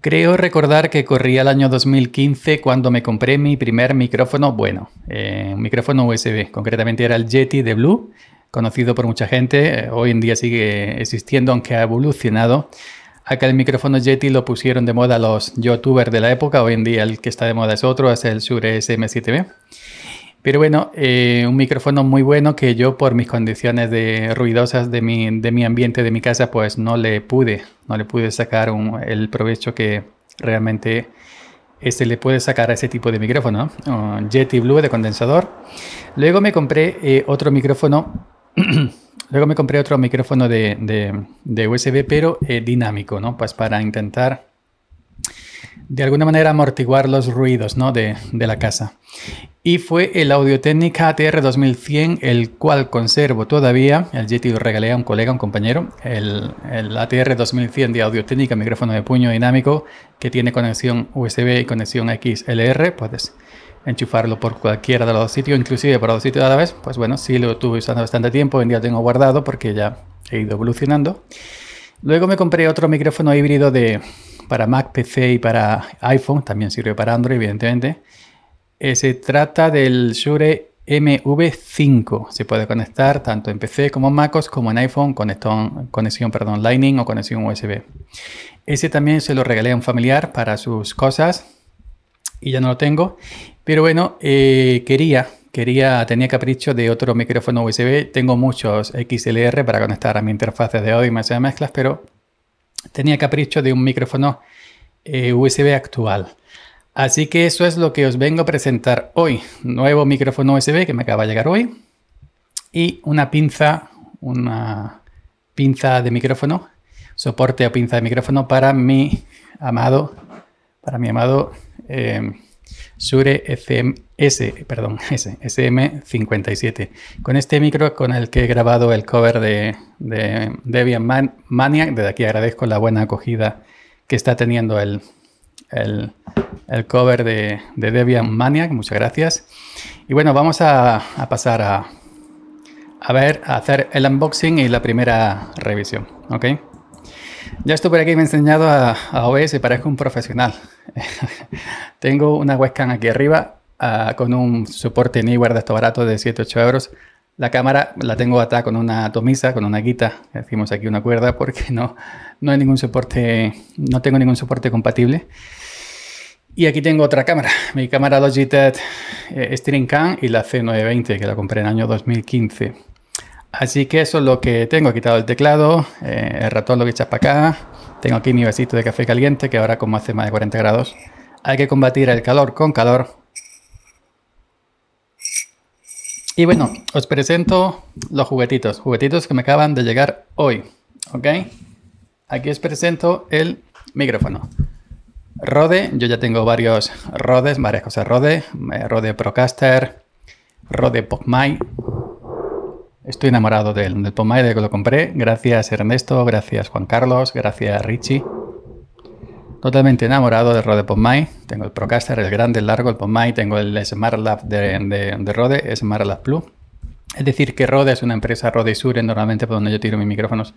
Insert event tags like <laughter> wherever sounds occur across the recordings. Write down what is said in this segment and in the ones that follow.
Creo recordar que corría el año 2015 cuando me compré mi primer micrófono, bueno, eh, un micrófono USB, concretamente era el Yeti de Blue, conocido por mucha gente, eh, hoy en día sigue existiendo aunque ha evolucionado. Acá el micrófono Yeti lo pusieron de moda los youtubers de la época, hoy en día el que está de moda es otro, es el Shure SM7B. Pero bueno, eh, un micrófono muy bueno que yo por mis condiciones de ruidosas de mi, ambiente, de mi casa, pues no le pude, no le pude sacar el provecho que realmente se este le puede sacar a ese tipo de micrófono. un Blue de condensador. Luego me compré eh, otro micrófono. <clears throat> Luego me compré otro micrófono de, de, USB, pero eh, dinámico, ¿no? Pues para intentar de alguna manera amortiguar los ruidos ¿no? de, la casa. Y fue el Audio-Técnica ATR 2100, el cual conservo todavía. El JT lo regalé a un colega, un compañero. El, ATR 2100 de Audio-Técnica, micrófono de puño dinámico, que tiene conexión USB y conexión XLR. Puedes enchufarlo por cualquiera de los dos sitios, inclusive por los dos sitios a la vez. Pues bueno, sí lo tuve usando bastante tiempo. Hoy en día lo tengo guardado porque ya he ido evolucionando. Luego me compré otro micrófono híbrido de, para Mac, PC y para iPhone, también sirve para Android, evidentemente. Eh, se trata del Shure MV5. Se puede conectar tanto en PC como en MacOS como en iPhone con conexión perdón, Lightning o conexión USB. Ese también se lo regalé a un familiar para sus cosas y ya no lo tengo. Pero bueno, eh, quería, quería, tenía capricho de otro micrófono USB. Tengo muchos XLR para conectar a mi interfaz de audio y más mezclas, pero tenía capricho de un micrófono eh, USB actual. Así que eso es lo que os vengo a presentar hoy. Nuevo micrófono USB que me acaba de llegar hoy. Y una pinza, una pinza de micrófono, soporte o pinza de micrófono para mi amado, para mi amado eh, Sure SM, perdón, SM57. <laughs> Con este micro con el que he grabado el cover de, de Debian Maniac, desde aquí agradezco la buena acogida que está teniendo el, cover de, Debian Maniac, muchas gracias. Y bueno, vamos a, pasar a, a ver, a hacer el unboxing y la primera revisión, ¿ok? Ya estoy por aquí, me he enseñado a, OS y parezco un profesional. <laughs> Tengo una webcam aquí arriba ah, con un soporte Neewer de esto barato de 7-8 euros. La cámara la tengo atada con una tomisa, con una guita, decimos aquí una cuerda, porque no, no hay ningún soporte, no tengo ningún soporte compatible. Y aquí tengo otra cámara, mi cámara Logitech eh, Streamcam y la C920, que la compré en el año 2015. Así que eso es lo que tengo. He quitado el teclado, eh, el ratón lo que echado para acá. Tengo aquí mi vasito de café caliente, que ahora como hace más de 40 grados, hay que combatir el calor con calor. Y bueno, os presento los juguetitos, juguetitos que me acaban de llegar hoy, ¿ok? Aquí os presento el micrófono. Rode, yo ya tengo varios Rodes, varias cosas Rode, eh, Rode Procaster, Rode PopMic, Estoy enamorado del, de que lo compré. Gracias Ernesto, gracias Juan Carlos, gracias Richie. Totalmente enamorado del Rode Pomay. Tengo el Procaster, el grande, el largo, el Pomay. Tengo el Smart Lab de, Rode, Smart Lab Plus. Es decir, que Rode es una empresa, Rode y Sure, normalmente por donde yo tiro mis micrófonos,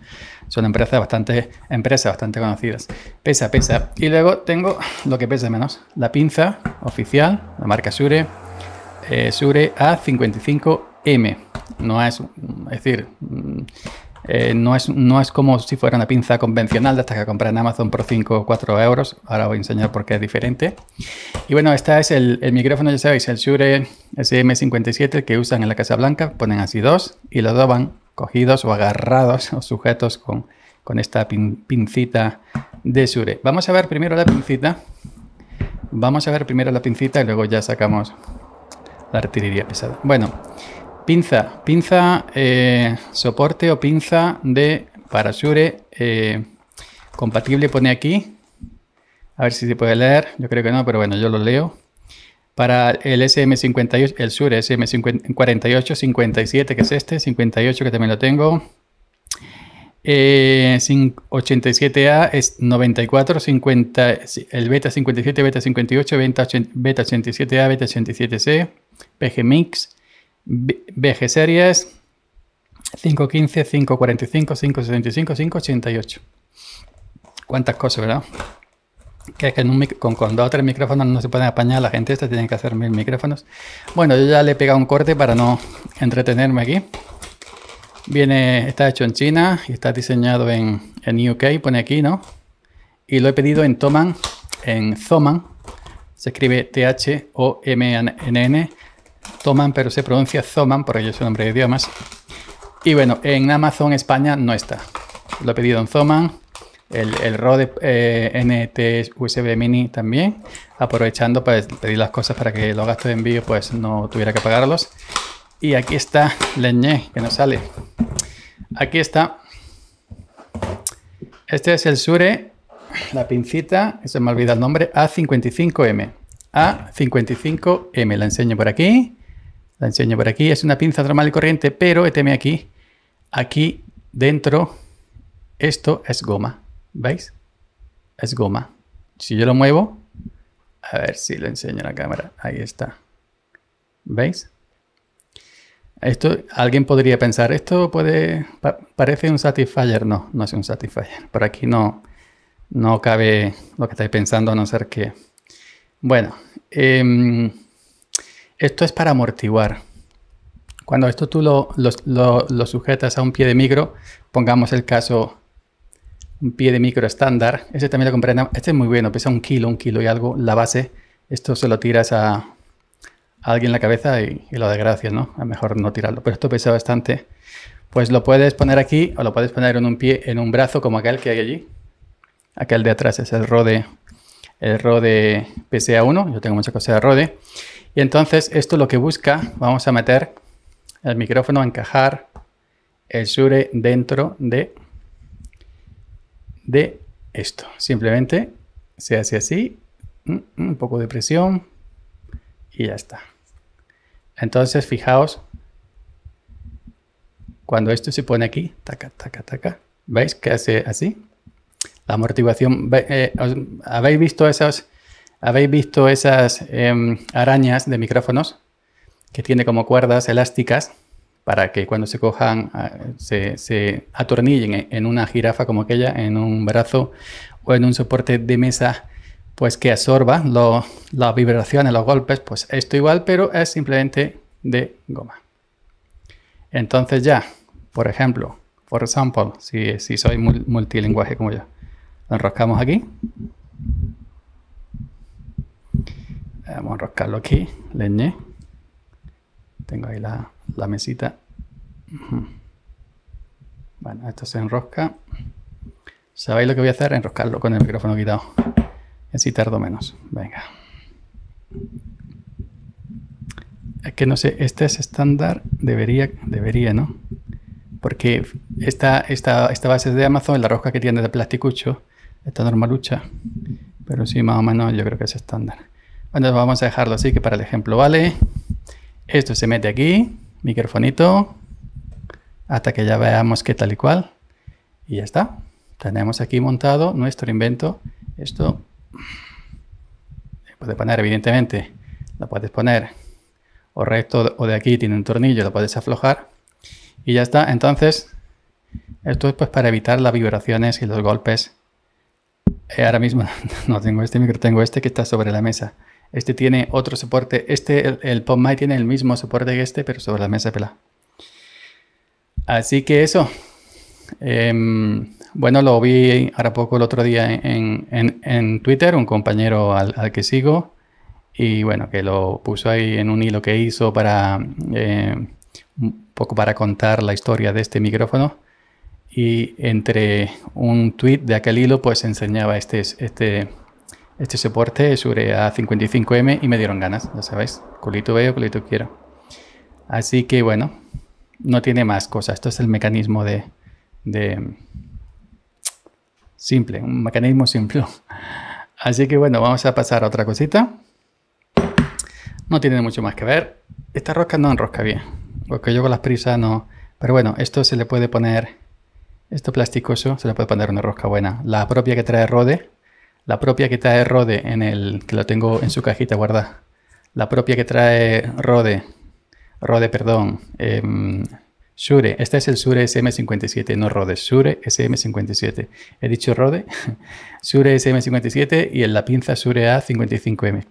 son empresas bastante, empresas bastante conocidas. Pesa, pesa. Y luego tengo lo que pesa menos, la pinza oficial, la marca Sure, eh, Sure A55M no es, decir, mm, eh, no, es, no es como si fuera una pinza convencional de hasta que compré en Amazon por 5 o 4 euros. Ahora voy a enseñar por qué es diferente. Y bueno, este es el, el micrófono, ya sabéis, el Shure SM57 que usan en la Casa Blanca. Ponen así dos y los dos van cogidos o agarrados o sujetos con, esta pinzita pincita de Shure. Vamos a ver primero la pincita. Vamos a ver primero la pincita y luego ya sacamos la artillería pesada. Bueno pinza, pinza eh, soporte o pinza de para sure. Eh, compatible pone aquí. A ver si se puede leer, yo creo que no, pero bueno, yo lo leo. Para el SM58, el Sure SM48, 57, que es este, 58 que también lo tengo. 87A eh, es 94, 50, el beta 57, beta 58, beta, 87A, beta 87C, pg Mix, BG Series 515, 545, 575, 588. Cuántas cosas, ¿verdad? Que es que con, dos o tres micrófonos no se pueden apañar la gente esta, tiene que hacer mil micrófonos. Bueno, yo ya le he pegado un corte para no entretenerme aquí. Viene, está hecho en China y está diseñado en, UK, pone aquí, ¿no? Y lo he pedido en Toman, en Zoman, se escribe T-H-O-M-N-N, A n n Toman, pero se pronuncia Zoman, por ello es un nombre de idiomas. Y bueno, en Amazon España no está. Lo he pedido en Zoman, el, Rode eh, NT USB Mini también, aprovechando para pues, pedir las cosas para que los gastos de envío pues no tuviera que pagarlos. Y aquí está Leñé, que nos sale. Aquí está. Este es el Sure, la pincita, se me olvida el nombre, A55M. A55M, la enseño por aquí. La enseño por aquí. Es una pinza normal y corriente, pero éteme aquí. Aquí dentro, esto es goma. ¿Veis? Es goma. Si yo lo muevo, a ver si lo enseño a la cámara. Ahí está. ¿Veis? Esto, alguien podría pensar, esto puede, parece un satisfier. No, no es un satisfier. Por aquí no, no cabe lo que estáis pensando, a no ser que... Bueno, em, esto es para amortiguar. Cuando esto tú lo, lo, sujetas a un pie de micro, pongamos el caso, un pie de micro estándar, ese también lo compré, este es muy bueno, pesa un kilo, un kilo y algo, la base, esto se lo tiras a, alguien en la cabeza y, lo desgracias, ¿no? A mejor no tirarlo, pero esto pesa bastante. Pues lo puedes poner aquí o lo puedes poner en un pie, en un brazo como aquel que hay allí. Aquel de atrás es el Rode, el Rode PCA1, yo tengo muchas cosas de Rode. Y entonces esto lo que busca, vamos a meter el micrófono, encajar el sure dentro de, de esto. Simplemente se hace así, mm, mm, un poco de presión y ya está. Entonces fijaos, cuando esto se pone aquí, taca, taca, taca, ¿veis que hace así? La amortiguación, eh, ¿habéis visto esas ¿Habéis visto esas em, arañas de micrófonos que tiene como cuerdas elásticas para que cuando se cojan ah, se, atornillen e, en una jirafa como aquella, en un brazo o en un soporte de mesa, pues que absorba las vibraciones, los golpes? Pues esto igual, pero es simplemente de goma. Entonces ya, por ejemplo, por example, si, si soy multilingüe como yo, lo enroscamos aquí Vamos a enroscarlo aquí, leñé. Tengo ahí la, mesita. Bueno, esto se enrosca. ¿Sabéis lo que voy a hacer? Enroscarlo con el micrófono quitado. así tardo menos. Venga. Es que no sé, este es estándar. Debería, debería, ¿no? Porque esta, esta, esta base es de Amazon, la rosca que tiene de plasticucho, está normalucha. Pero sí, más o menos yo creo que es estándar. Bueno, vamos a dejarlo así que para el ejemplo vale. Esto se mete aquí, microfonito, hasta que ya veamos qué tal y cual. Y ya está. Tenemos aquí montado nuestro invento. Esto se puede poner, evidentemente, lo puedes poner o recto o de aquí tiene un tornillo, lo puedes aflojar. Y ya está. Entonces, esto es pues para evitar las vibraciones y los golpes. Eh, ahora mismo <laughs> no tengo este micro, tengo este que está sobre la mesa. Este tiene otro soporte. Este, el, pop tiene el mismo soporte que este, pero sobre la mesa pela Así que eso. Em, bueno, lo vi ahora poco el otro día en, Twitter, un compañero al, que sigo. Y bueno, que lo puso ahí en un hilo que hizo para eh, un poco para contar la historia de este micrófono. Y entre un tweet de aquel hilo, pues enseñaba este, este este soporte, sobre a 55M y me dieron ganas, ya sabéis, culito veo, culito quiero. Así que bueno, no tiene más cosas, esto es el mecanismo de, de simple, un mecanismo simple. <laughs> Así que bueno, vamos a pasar a otra cosita. No tiene mucho más que ver. Esta rosca no enrosca bien, porque yo con las prisas no... Pero bueno, esto se le puede poner, esto plasticoso, se le puede poner una rosca buena. La propia que trae Rode, la propia que trae Rode en el que lo tengo en su cajita guardada. La propia que trae Rode, Rode, perdón, Sure. Em, Shure. Este es el Sure SM57, no Rode, Sure SM57. He dicho Rode, Sure <laughs> SM57 y en la pinza Sure A55M.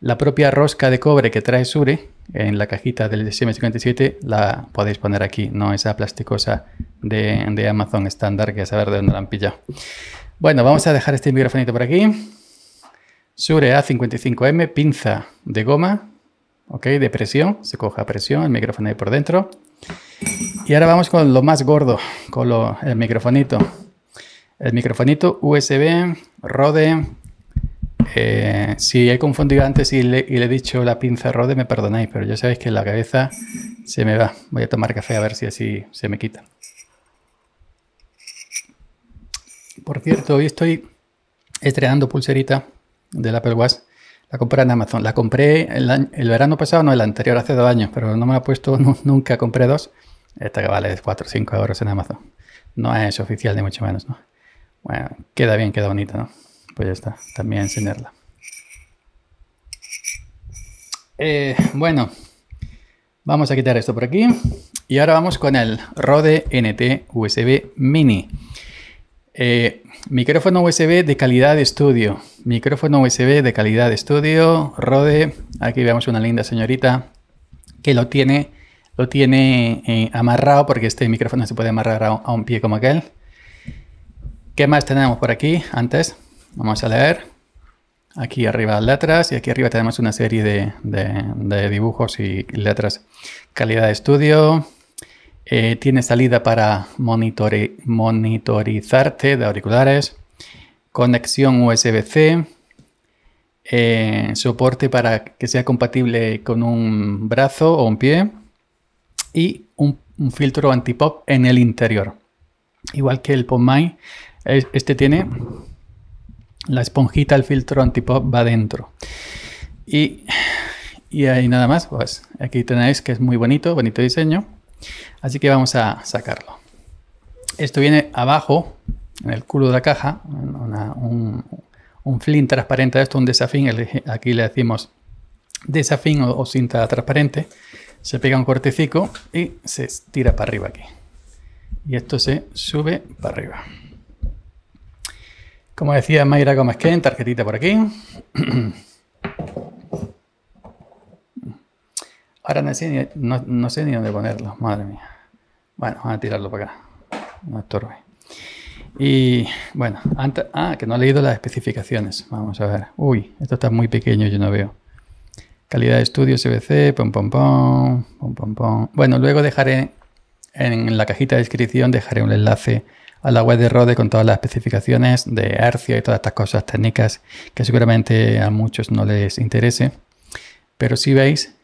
La propia rosca de cobre que trae Sure en la cajita del SM57 la podéis poner aquí, no esa plasticosa de, de Amazon estándar que a saber de dónde la han pillado. Bueno, vamos a dejar este microfonito por aquí. Sure A55M, pinza de goma, ok, de presión, se coja presión, el micrófono ahí por dentro. Y ahora vamos con lo más gordo, con el microfonito. El microfonito USB, Rode. Eh, si he confundido antes y y le, he dicho la pinza Rode, me perdonáis, pero ya sabéis que la cabeza se me va. Voy a tomar café a ver si así se me quita. Por cierto, hoy estoy estrenando pulserita del Apple Watch. La compré en Amazon. La compré el, verano pasado, no el anterior, hace dos años, pero no me la he puesto <laughs> nunca. Compré dos. Esta que vale 4 o 5 euros en Amazon. No es oficial, ni mucho menos, ¿no? Bueno, queda bien, queda bonita, ¿no? Pues ya está. También enseñarla. Eh, bueno, vamos a quitar esto por aquí. Y ahora vamos con el Rode NT USB Mini. Eh, micrófono USB de calidad de estudio. Micrófono USB de calidad de estudio. Rode. Aquí vemos una linda señorita que lo tiene, lo tiene eh, amarrado porque este micrófono se puede amarrar a, un pie como aquel. ¿Qué más tenemos por aquí? Antes, vamos a leer. Aquí arriba letras y aquí arriba tenemos una serie de, de dibujos y letras. Calidad de estudio, eh, tiene salida para monitorizarte de auriculares, conexión USB-C, eh, soporte para que sea compatible con un brazo o un pie y un, filtro filtro antipop en el interior. Igual que el pomay, este tiene la esponjita, el filtro antipop va dentro. Y, y ahí nada más, pues aquí tenéis que es muy bonito, bonito diseño. Así que vamos a sacarlo. Esto viene abajo, en el culo de la caja, un, flint transparente, esto un desafín, aquí le decimos desafín o, cinta transparente. Se pega un cortecico y se tira para arriba aquí. Y esto se sube para arriba. Como decía Mayra Gómez tarjetita por aquí. <clears throat> Ahora no sé, ni, dónde ponerlo, madre mía. Bueno, vamos a tirarlo para acá. No estorbe. Y bueno, antes, ah, que no he leído las especificaciones. Vamos a ver. Uy, esto está muy pequeño, yo no veo. Calidad de estudio, SBC. pom pom pom, pom pom pom. Bueno, luego dejaré en la cajita de descripción dejaré un enlace a la web de Rode con todas las especificaciones de hercio y todas estas cosas técnicas que seguramente a muchos no les interese. Pero si veis,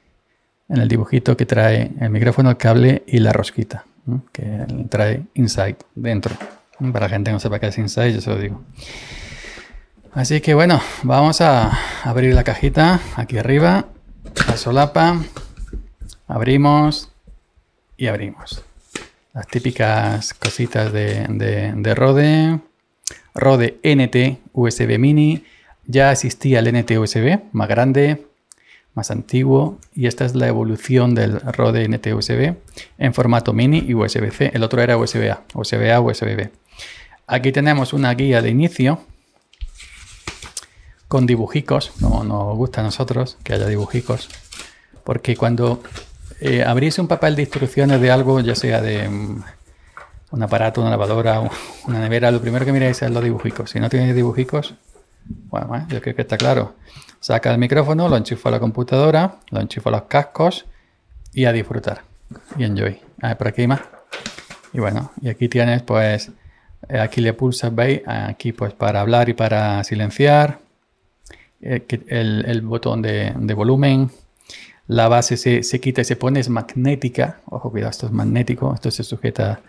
en el dibujito que trae el micrófono, el cable y la rosquita, que trae Inside dentro. Para la gente que no sepa qué es Inside, yo se lo digo. Así que bueno, vamos a abrir la cajita aquí arriba, la solapa, abrimos y abrimos. Las típicas cositas de, de Rode, Rode NT USB Mini, ya existía el NT USB más grande, más antiguo y esta es la evolución del Rode NT-USB en formato mini y USB-C. El otro era USB-A, USB-A, USB-B. Aquí tenemos una guía de inicio con dibujicos, no nos gusta a nosotros que haya dibujicos, porque cuando eh, abrís un papel de instrucciones de algo, ya sea de mm, un aparato, una lavadora, <laughs> una nevera, lo primero que miráis es los dibujicos. Si no tenéis dibujicos, bueno, yo creo que está claro. Saca el micrófono, lo enchufa a la computadora, lo enchufa a los cascos y a disfrutar. Y enjoy. A ver, por aquí más. Y bueno, y aquí tienes pues, eh, aquí le pulsas, veis, aquí pues para hablar y para silenciar, eh, el, botón de, de, volumen, la base se, quita y se pone, es magnética, ojo cuidado, esto es magnético, esto se sujeta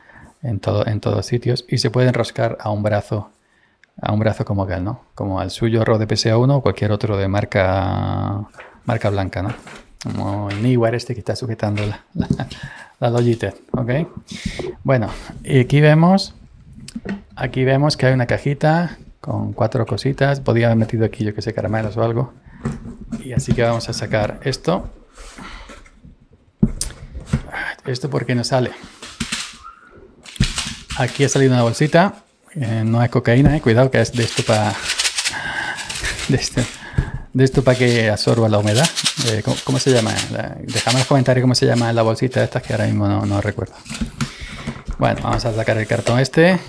en, todo, en todos sitios y se puede enroscar a un brazo a un brazo como aquel, ¿no? Como al suyo ROD de PSA1 o cualquier otro de marca, marca blanca, ¿no? Como el Niwar este que está sujetando la, la, ¿ok? Bueno, y aquí vemos, aquí vemos que hay una cajita con cuatro cositas. Podía haber metido aquí, yo que sé, caramelos o algo. Y así que vamos a sacar esto. Ah, esto porque no sale. Aquí ha salido una bolsita eh, no es cocaína, eh, Cuidado que es de esto para... De, esto para que absorba la humedad. Eh, ¿cómo, se llama? dejame en los comentarios cómo se llama la bolsita estas que ahora mismo no, recuerdo. Bueno, vamos a sacar el cartón este.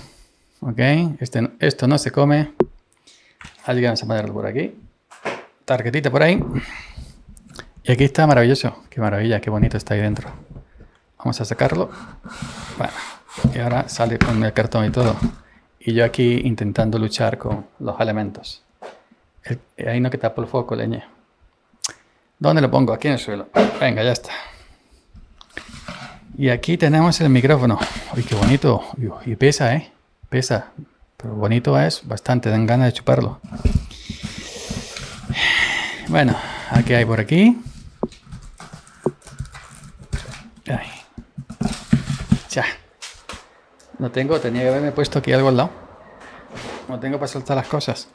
Ok, este esto no se come. Alguien se vamos a ponerlo por aquí. Tarjetita por ahí. Y aquí está maravilloso. Qué maravilla, qué bonito está ahí dentro. Vamos a sacarlo. Bueno, y ahora sale con el cartón y todo. Y yo aquí intentando luchar con los elementos. Ahí no que tapo el foco, leñe. ¿Dónde lo pongo? Aquí en el suelo. Venga, ya está. Y aquí tenemos el micrófono. Uy, qué bonito. Y pesa, ¿eh? Pesa. Pero bonito es bastante. Dan ganas de chuparlo. Bueno, aquí hay por aquí. Ya. Ya. No tengo, tenía que haberme puesto aquí algo al lado. No tengo para soltar las cosas.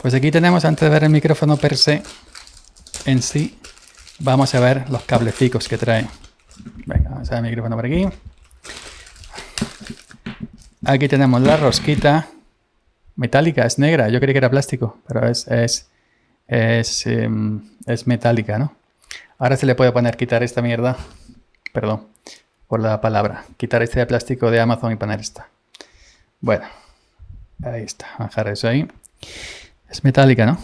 Pues aquí tenemos, antes de ver el micrófono per se en sí, vamos a ver los cablecicos que trae. Venga, vamos a ver el micrófono por aquí. Aquí tenemos la rosquita metálica, es negra. Yo creí que era plástico, pero es, es, es em, metálica, ¿no? Ahora se le puede poner quitar esta mierda. Perdón por la palabra. Quitar este de plástico de Amazon y poner esta. Bueno, ahí está. Bajar eso ahí. Es metálica, ¿no?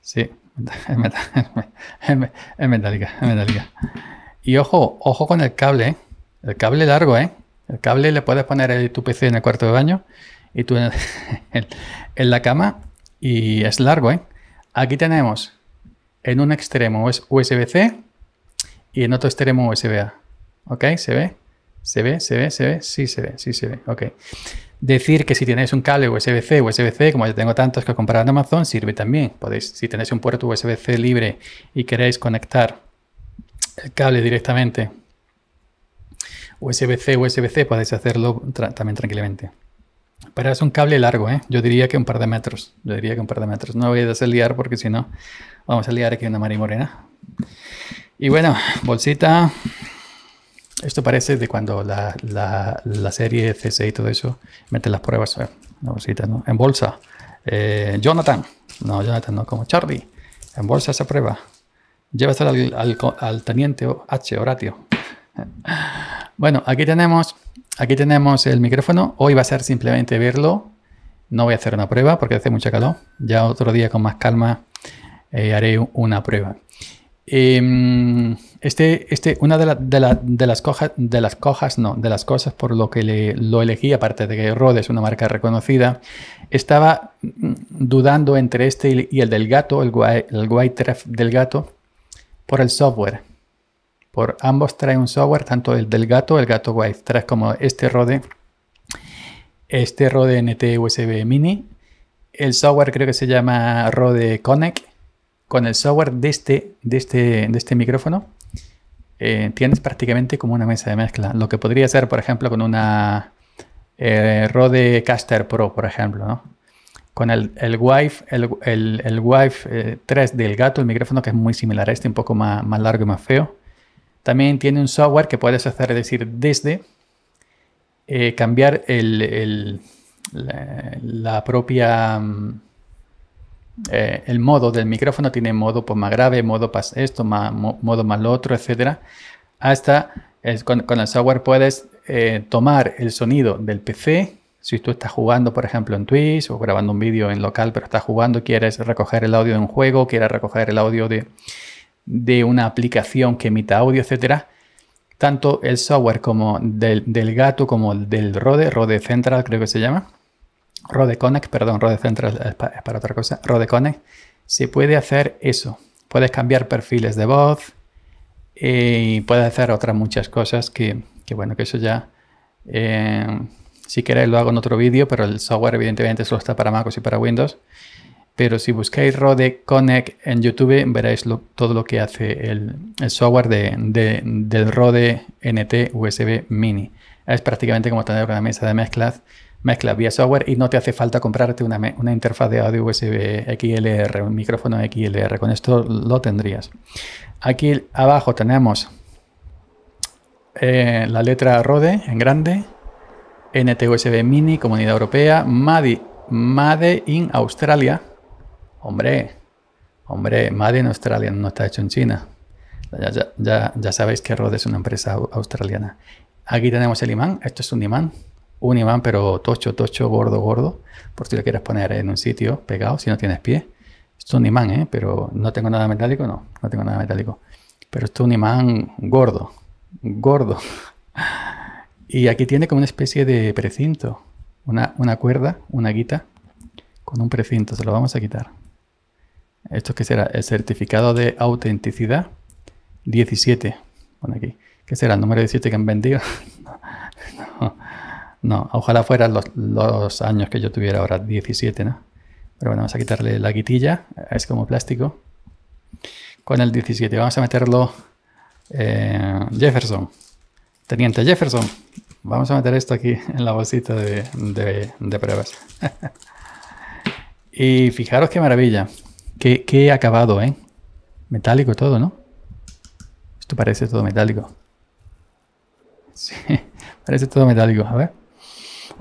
Sí, <laughs> es, metálica, es metálica. Y ojo, ojo con el cable, ¿eh? El cable largo, ¿eh? El cable le puedes poner tu PC en el cuarto de baño y tú <laughs> en, en la cama y es largo, ¿eh? Aquí tenemos en un extremo es USB-C y en otro extremo USB-A. ¿Ok? ¿Se ve? ¿Se ve? ¿Se ve? ¿Se ve? Sí se ve, sí se ve. Ok. Decir que si tenéis un cable USB-C, USB-C, como ya tengo tantos que comprar en Amazon, sirve también. Podéis, si tenéis un puerto USB-C libre y queréis conectar el cable directamente USB-C, USB-C, podéis hacerlo también tranquilamente. Pero es un cable largo, ¿eh? Yo diría que un par de metros. Yo diría que un par de metros. No voy a desliar porque si no, vamos a liar aquí una marimorena. Morena. Y bueno, bolsita. Esto parece de cuando la, serie CC y todo eso mete las pruebas en bolsita, ¿no? En bolsa. Eh, Jonathan. No, Jonathan, no, como Charlie. En bolsa esa prueba. Lleva al, al, al teniente H, Horatio. <laughs> Bueno, aquí tenemos, aquí tenemos el micrófono. Hoy va a ser simplemente verlo. No voy a hacer una prueba porque hace mucha calor. Ya otro día con más calma eh, haré una prueba. Em, este, este, una de, de, las cojas, de las cojas, no, de las cosas por lo que lo elegí, aparte de que Rode es una marca reconocida, estaba mm, dudando entre este y el del gato, el, White el del gato, por el software. Por ambos trae un software, tanto el del gato, el gato White 3, como este Rode, este Rode NT USB Mini. El software creo que se llama Rode Connect con el software de este, de este, de este micrófono eh, tienes prácticamente como una mesa de mezcla. Lo que podría ser, por ejemplo, con una eh, Rode Caster Pro, por ejemplo, Con el, el Wife, el, Wife 3 eh, del gato, el micrófono que es muy similar a este, un poco más, largo y más feo. También tiene un software que puedes hacer, es decir, desde cambiar la, la, propia... Mm, eh, el modo del micrófono tiene modo pues, más grave, modo más esto, modo más lo otro, etc. Hasta con, el software puedes eh, tomar el sonido del PC. Si tú estás jugando, por ejemplo, en Twitch o grabando un vídeo en local, pero estás jugando, quieres recoger el audio de un juego, quieres recoger el audio de, una aplicación que emita audio, etc. Tanto el software como del, del gato como del Rode, Rode Central creo que se llama, Rode Connect, perdón, Rode Central es para, otra cosa, Rode Connect, se puede hacer eso. Puedes cambiar perfiles de voz eh, y puedes hacer otras muchas cosas que, que bueno, que eso ya... Eh, si queréis lo hago en otro vídeo, pero el software evidentemente solo está para MacOS y para Windows. Pero si buscáis Rode Connect en YouTube veréis todo lo que hace el, software del Rode NT USB Mini. Es prácticamente como tener una mesa de mezclas mezcla vía software y no te hace falta comprarte una, interfaz de audio USB XLR, un micrófono XLR. Con esto lo tendrías. Aquí abajo tenemos eh, la letra Rode en grande, NTUSB Mini, Comunidad Europea, MADI, MADE in Australia. Hombre, hombre, MADE en Australia no está hecho en China. ya sabéis que Rode es una empresa australiana. Aquí tenemos el imán, esto es un imán un imán, pero tocho, tocho, gordo, gordo, por si lo quieres poner en un sitio pegado, si no tienes pie. Esto es un imán, ¿eh? pero no tengo nada metálico, no, no tengo nada metálico. Pero esto es un imán gordo, gordo. Y aquí tiene como una especie de precinto, una, cuerda, una guita, con un precinto, se lo vamos a quitar. Esto que será el certificado de autenticidad 17, aquí. ¿Qué será el número 17 que han vendido? <laughs> no, no, ojalá fueran los, años que yo tuviera ahora, 17, ¿no? Pero bueno, vamos a quitarle la guitilla, es como plástico. Con el 17, vamos a meterlo eh, Jefferson. Teniente Jefferson, vamos a meter esto aquí en la bolsita de, pruebas. <laughs> y fijaros qué maravilla, qué acabado, ¿eh? Metálico todo, ¿no? Esto parece todo metálico. <laughs> Sí, parece todo metálico, a ver.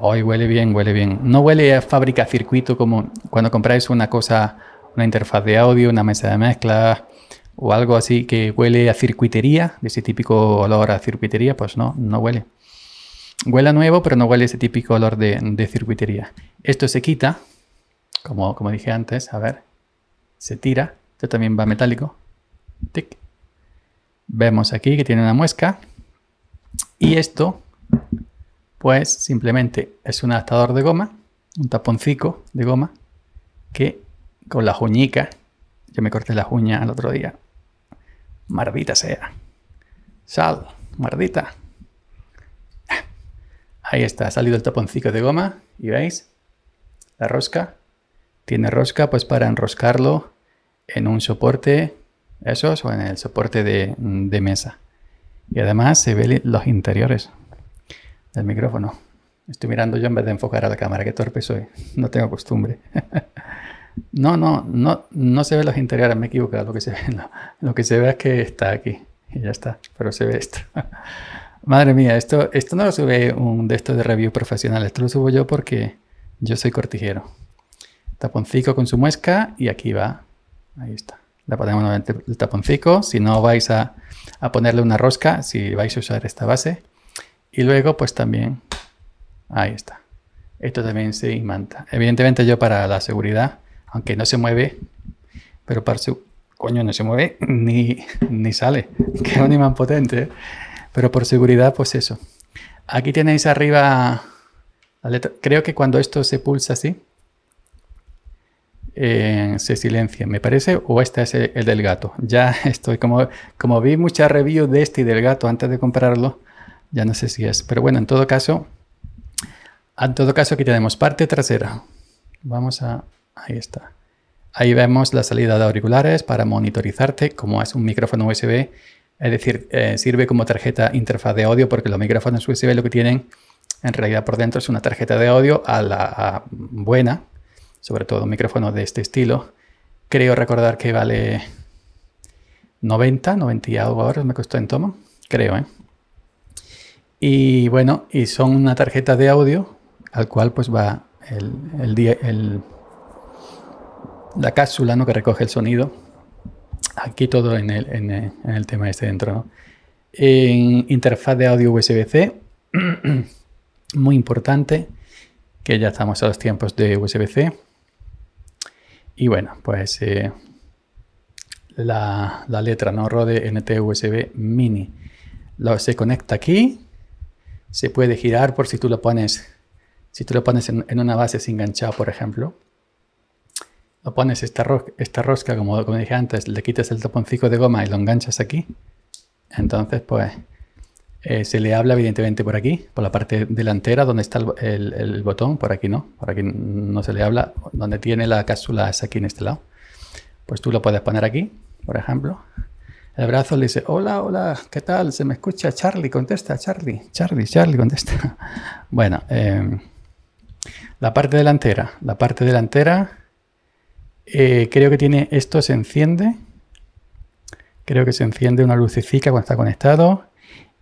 Hoy huele bien, huele bien. No huele a fábrica circuito como cuando compráis una cosa, una interfaz de audio, una mesa de mezcla o algo así que huele a circuitería, de ese típico olor a circuitería, pues no, no huele. Huele a nuevo, pero no huele ese típico olor de, circuitería. Esto se quita, como, como dije antes, a ver, se tira, esto también va metálico. Tic. Vemos aquí que tiene una muesca. Y esto pues simplemente es un adaptador de goma, un taponcico de goma, que con la juñica, yo me corté la uña el otro día, mardita sea. Sal, mardita. Ah, ahí está, ha salido el taponcico de goma y veis la rosca. Tiene rosca pues para enroscarlo en un soporte, esos o en el soporte de, de mesa. Y además se ven los interiores el micrófono. Estoy mirando yo en vez de enfocar a la cámara. Qué torpe soy. No tengo costumbre. <laughs> No, no, no, no se ve los interiores. Me he equivocado. Lo que se ve, es que está aquí. Y ya está. Pero se ve esto. <laughs> Madre mía, esto, esto no lo sube un de estos de review profesional. Esto lo subo yo porque yo soy cortijero. Taponcico con su muesca y aquí va. Ahí está. La ponemos nuevamente el taponcico. Si no vais a ponerle una rosca, si vais a usar esta base, y luego, pues también, ahí está. Esto también se imanta. Evidentemente yo para la seguridad, aunque no se mueve, pero para su... Coño, no se mueve <laughs> ni, sale, que un imán potente. ¿eh? Pero por seguridad, pues eso. Aquí tenéis arriba Creo que cuando esto se pulsa así, eh, se silencia, me parece, o este es el, del gato. Ya <laughs> estoy, como, como vi muchas review de este y del gato antes de comprarlo, ya no sé si es. Pero bueno, en todo caso, en todo caso aquí tenemos parte trasera. Vamos a... Ahí está. Ahí vemos la salida de auriculares para monitorizarte, como es un micrófono USB. Es decir, eh, sirve como tarjeta interfaz de audio porque los micrófonos USB lo que tienen en realidad por dentro es una tarjeta de audio a la buena, sobre todo un micrófono de este estilo. Creo recordar que vale 90, 90 y algo ahora me costó en toma. Creo, ¿eh? Y bueno, y son una tarjeta de audio al cual pues va el, día el, la cápsula ¿no? que recoge el sonido. Aquí todo en el, tema este dentro. En interfaz de audio USB-C, <clears throat> muy importante, que ya estamos a los tiempos de USB-C. Y bueno, pues eh, la, la, letra no Rode NT USB Mini. Lo, se conecta aquí se puede girar por si tú lo pones, si tú lo pones en, una base sin ganchado, por ejemplo. Lo pones esta, esta rosca, como, como dije antes, le quitas el taponcito de goma y lo enganchas aquí. Entonces, pues, eh, se le habla evidentemente por aquí, por la parte delantera donde está el, el, botón, por aquí no, por aquí no se le habla, donde tiene la cápsula es aquí en este lado. Pues tú lo puedes poner aquí, por ejemplo, el brazo le dice, hola, hola, ¿qué tal? ¿Se me escucha? Charlie, contesta, Charlie, Charlie, Charlie, contesta. <laughs> Bueno, em, la parte delantera, la parte delantera, eh, creo que tiene, esto se enciende, creo que se enciende una lucecica cuando está conectado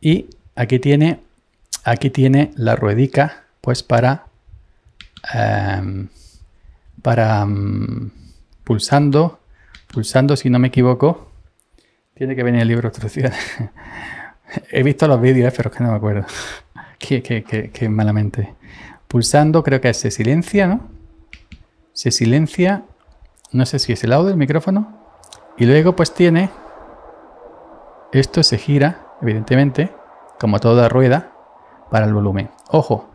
y aquí tiene, aquí tiene la ruedica, pues para, em, para mm, pulsando, pulsando si no me equivoco, tiene que venir el libro de <laughs> He visto los vídeos, eh, pero es que no me acuerdo. <laughs> Qué malamente. Pulsando, creo que se silencia, ¿no? Se silencia. No sé si es el audio, del micrófono. Y luego, pues tiene. Esto se gira, evidentemente, como toda rueda, para el volumen. Ojo,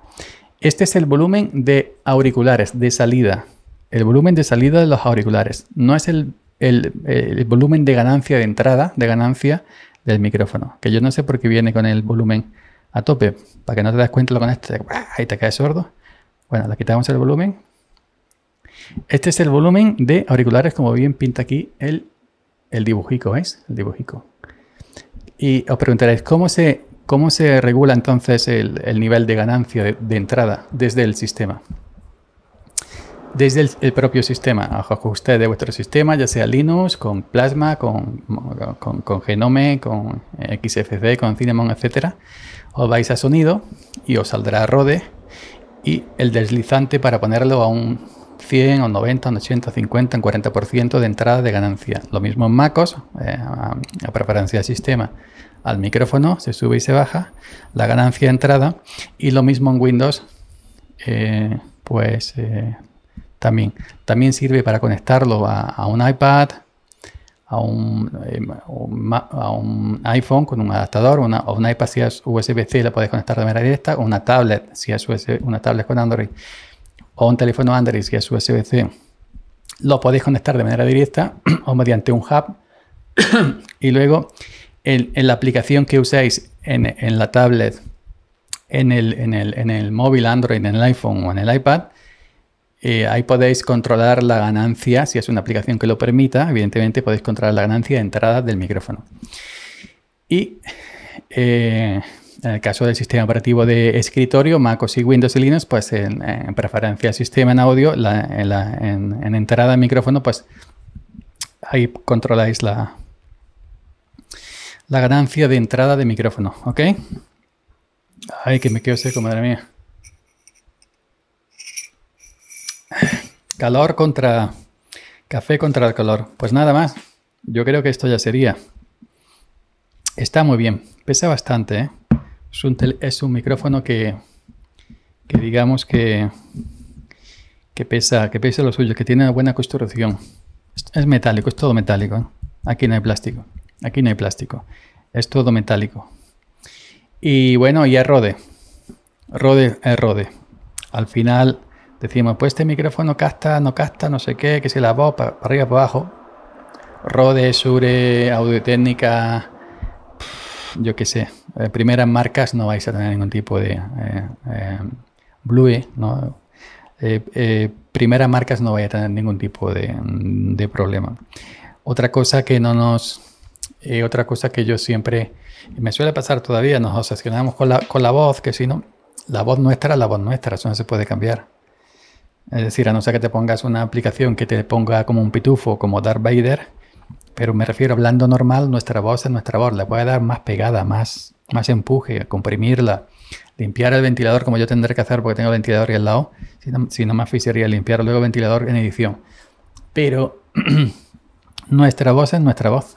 este es el volumen de auriculares, de salida. El volumen de salida de los auriculares. No es el el, volumen de ganancia de entrada, de ganancia del micrófono. Que yo no sé por qué viene con el volumen a tope. Para que no te das cuenta, lo este, ahí te caes sordo. Bueno, le quitamos el volumen. Este es el volumen de auriculares, como bien pinta aquí el, dibujico, ¿veis? El dibujico. Y os preguntaréis, ¿cómo se, cómo se regula entonces el, nivel de ganancia de entrada desde el sistema? desde el, propio sistema, ajuste de vuestro sistema, ya sea Linux, con Plasma, con, con, Genome, con XFC, con Cinnamon, etcétera, os vais a sonido y os saldrá Rode y el deslizante para ponerlo a un 100 un 90, un 80, 50, un 40% de entrada de ganancia. Lo mismo en MacOS, eh, a, preferencia del sistema. Al micrófono se sube y se baja la ganancia de entrada y lo mismo en Windows. Eh, pues eh, también. sirve para conectarlo a, un iPad, eh, a un, iPhone con un adaptador, o un iPad si es USB-C la podéis conectar de manera directa, o una tablet si es una tablet con Android, o un teléfono Android si es USB-C. Lo podéis conectar de manera directa <clears throat> o mediante un hub <coughs> y luego en, la aplicación que uséis en, la tablet, en el, en el móvil Android, en el iPhone o en el iPad, eh, ahí podéis controlar la ganancia, si es una aplicación que lo permita, evidentemente podéis controlar la ganancia de entrada del micrófono. Y eh, en el caso del sistema operativo de escritorio, MacOS y Windows y Linux, pues en, preferencia preferencia sistema en audio, en, entrada de micrófono, pues ahí controláis la, la ganancia de entrada de micrófono, ¿ok? Ay, que me quedo seco, madre mía. Calor contra... Café contra el calor. Pues nada más. Yo creo que esto ya sería. Está muy bien. Pesa bastante. ¿eh? Es, un micrófono que, digamos que, que pesa, que pesa lo suyo, que tiene una buena construcción. Es metálico, es todo metálico. Aquí no hay plástico. Aquí no hay plástico. Es todo metálico. Y bueno, ya Rode. Rode Rode. Al final Decimos, pues este micrófono casta, no casta, no sé qué, que si la voz para, arriba, para abajo. Rode, Sure, Audio Técnica, yo qué sé. Eh, primeras marcas no vais a tener ningún tipo de... Eh, eh, Blue, e, ¿no? primeras marcas no vais a tener ningún tipo de, problema. Otra cosa que no nos... otra cosa que yo siempre me suele pasar todavía, nos obsesionamos con la, la voz, que si no, la voz nuestra, la voz nuestra, eso no se puede cambiar. Es decir, a no ser que te pongas una aplicación que te ponga como un pitufo, como Darth Vader, pero me refiero hablando normal, nuestra voz es nuestra voz, le puede dar más pegada, más, más empuje, comprimirla, limpiar el ventilador como yo tendré que hacer porque tengo el ventilador ahí al lado, si no, más no limpiar luego el ventilador en edición. Pero <clears throat> nuestra voz es nuestra voz.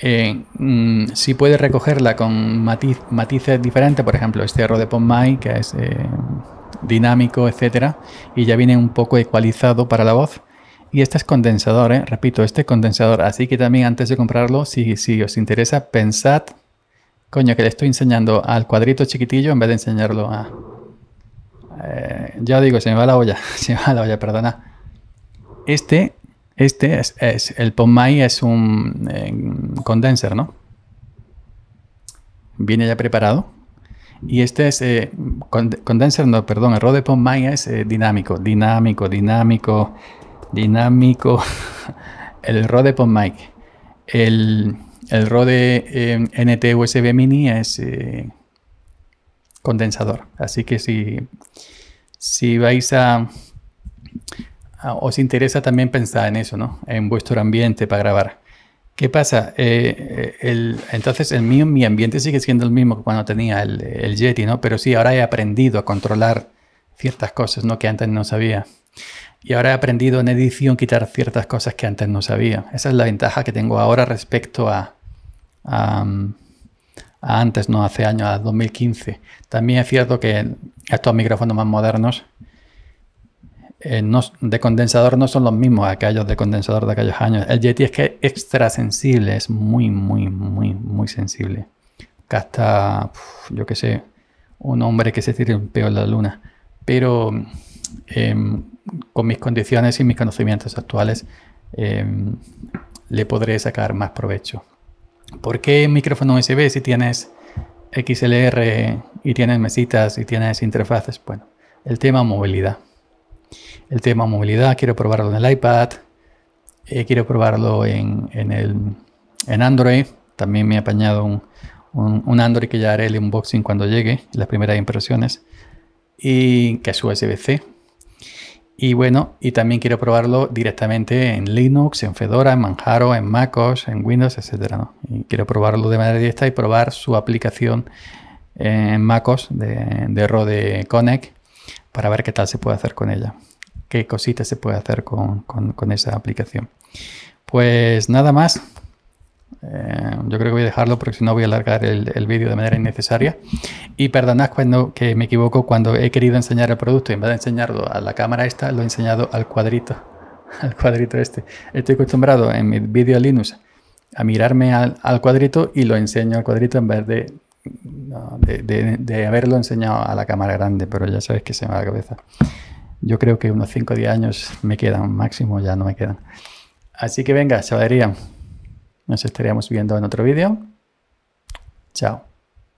Eh, mm, si puedes recogerla con matices diferentes, por ejemplo, este error de PonMy, que es eh, dinámico, etcétera, y ya viene un poco ecualizado para la voz. Y este es condensador, ¿eh? repito, este es condensador. Así que también antes de comprarlo, si, os interesa, pensad, coño, que le estoy enseñando al cuadrito chiquitillo en vez de enseñarlo a... Eh, ya digo, se me va la olla, <laughs> se me va la olla, perdona. Este, este es, el POMAI es un eh, condenser, ¿no? Viene ya preparado. Y este es, eh, condenser, no, perdón, el Rode Pond es eh, dinámico, dinámico, dinámico, dinámico. <laughs> el Rode Pond El, el Rode eh, NT USB Mini es condensador. Así que si, si vais a, a, Os interesa también pensar en eso, ¿no? En vuestro ambiente para grabar. ¿Qué pasa? Eh, eh, entonces, mi ambiente sigue siendo el mismo que cuando tenía el, el, Yeti, ¿no? Pero sí, ahora he aprendido a controlar ciertas cosas, ¿no? Que antes no sabía. Y ahora he aprendido en edición quitar ciertas cosas que antes no sabía. Esa es la ventaja que tengo ahora respecto a, antes, ¿no? Hace años, a 2015. También es cierto que estos micrófonos más modernos eh, de condensador no son los mismos aquellos de condensador de aquellos años. El Yeti es que es extra sensible, es muy, muy, muy, muy sensible. acá hasta, yo qué sé, un hombre que se tire un peo en la luna. Pero em, con mis condiciones y mis conocimientos actuales em, le podré sacar más provecho. ¿Por qué micrófono USB si tienes XLR y tienes mesitas y tienes interfaces? Bueno, el tema movilidad el tema movilidad, quiero probarlo en el iPad, eh, quiero probarlo en, el, en Android, también me he apañado un, Android que ya haré el unboxing cuando llegue, las primeras impresiones, y que es USB-C. Y bueno, y también quiero probarlo directamente en Linux, en Fedora, en Manjaro, en MacOS, en Windows, etc. Y quiero probarlo de manera directa y probar su aplicación en MacOS de, de Rode Connect para ver qué tal se puede hacer con ella, qué cositas se puede hacer con, esa aplicación. Pues nada más. Eh, yo creo que voy a dejarlo porque si no voy a alargar el, vídeo de manera innecesaria. Y perdonad cuando, pues, que me equivoco cuando he querido enseñar el producto y en vez de enseñarlo a la cámara esta, lo he enseñado al cuadrito, <laughs> al cuadrito este. Estoy acostumbrado en mi vídeo Linux a mirarme al, cuadrito y lo enseño al cuadrito en vez de de, haberlo enseñado a la cámara grande, pero ya sabes que se me va la cabeza. Yo creo que unos 5 o 10 años me quedan, máximo ya no me quedan. Así que venga, chavalería. Nos estaríamos viendo en otro vídeo. Chao.